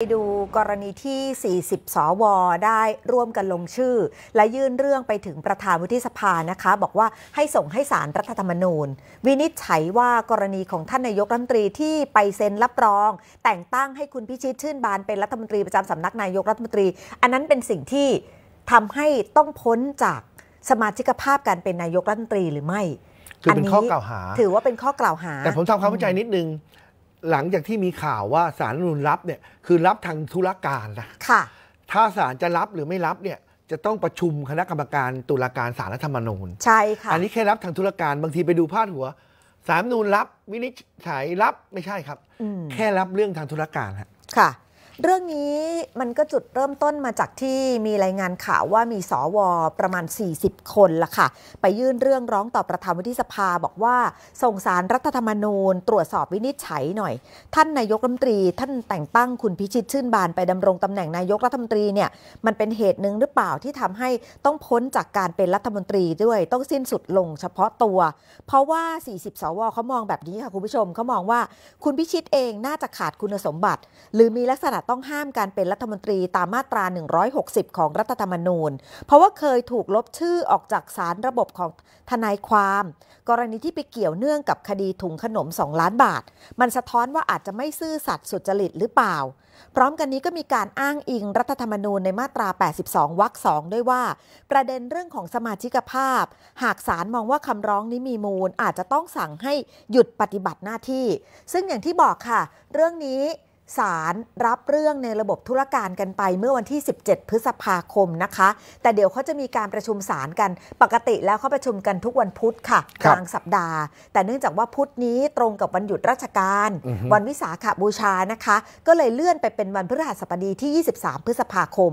ไปดูกรณีที่ 40 สว ได้ร่วมกันลงชื่อ และยื่นเรื่องไปถึงประธานวุฒิสภานะคะ บอกว่าให้ส่งให้สารรัฐธรรมนูญ วินิจฉัยว่ากรณีของท่านนายกรัฐมนตรีที่ไปเซ็นรับรอง แต่งตั้งให้คุณพิชิตชื่นบานเป็นรัฐมนตรีประจำสำนักนายกรัฐมนตรี อันนั้นเป็นสิ่งที่ทำให้ต้องพ้นจากสมาชิกภาพการเป็นนายกรัฐมนตรีหรือไม่ถือเป็นข้อกล่าวหา ถือว่าเป็นข้อกล่าวหาแต่ผมทำความเข้าใจนิดนึงหลังจากที่มีข่าวว่าสารนุนรับเนี่ย คือรับทางธุรการนะค่ะ ถ้าสารจะรับหรือไม่รับเนี่ย จะต้องประชุมคณะกรรมการตุลาการสารรัฐธรรมนูญใช่ค่ะ อันนี้แค่รับทางธุรการบางทีไปดูพาดหัวสารนูนรับวินิจฉัยรับไม่ใช่ครับแค่รับเรื่องทางธุรการค่ะเรื่องนี้มันก็จุดเริ่มต้นมาจากที่มีรายงานข่าวว่ามีสว ประมาณ 40 คนละค่ะ ไปยื่นเรื่องร้องต่อประธานวุฒิสภาบอกว่า ส่งสารรัฐธรรมนูญ ตรวจสอบวินิจฉัยหน่อย ท่านนายกรัฐมนตรี ท่านแต่งตั้งคุณพิชิตชื่นบานไปดำรงตำแหน่งนายกรัฐมนตรีเนี่ย มันเป็นเหตุหนึ่งหรือเปล่าที่ทำให้ต้องพ้นจากการเป็นรัฐมนตรีด้วยต้องสิ้นสุดลงเฉพาะตัว เพราะว่า40สวเขามองแบบนี้ค่ะคุณผู้ชมเขามองว่า คุณพิชิตเองน่าจะขาดคุณสมบัติ หรือมีลักษณะต้องห้ามการเป็นรัฐมนตรีตามมาตรา 160 ของรัฐธรรมนูญ เพราะว่าเคยถูกลบชื่อออกจากสารระบบของทนายความ กรณีที่ไปเกี่ยวเนื่องกับคดีถุงขนม 2 ล้านบาท มันสะท้อนว่าอาจจะไม่ซื่อสัตย์สุจริตหรือเปล่า พร้อมกันนี้ก็มีการอ้างอิงรัฐธรรมนูญในมาตรา 82 วรรคสองด้วยว่า ประเด็นเรื่องของสมาชิกภาพ หากศาลมองว่าคำร้องนี้มีมูล อาจจะต้องสั่งให้หยุดปฏิบัติหน้าที่ ซึ่งอย่างที่บอกค่ะ เรื่องนี้ศาลรับเรื่องในระบบธุรการกันไปเมื่อวันที่ 17 พฤษภาคมนะคะ แต่เดี๋ยวเขาจะมีการประชุมศาลกันปกติแล้วเขาประชุมกันทุกวันพุธค่ะกลางสัปดาห์ แต่เนื่องจากว่าพุธนี้ตรงกับวันหยุดราชการ วันวิสาขบูชานะคะ ก็เลยเลื่อนไปเป็นวันพฤหัสบดีที่ 23 พฤษภาคม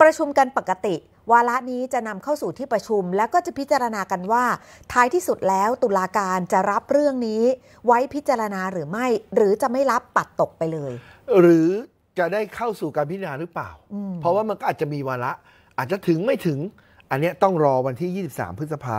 ประชุมกันปกติวาระนี้จะนำเข้าสู่ที่ประชุม แล้วก็จะพิจารณากันว่า ท้ายที่สุดแล้วตุลาการจะรับเรื่องนี้ ไว้พิจารณาหรือไม่ หรือจะไม่รับปัดตกไปเลย หรือจะได้เข้าสู่การพิจารณาหรือเปล่า เพราะว่ามันก็อาจจะมีวาระอาจจะถึงไม่ถึง อันนี้ต้องรอวันที่ 23พฤษภา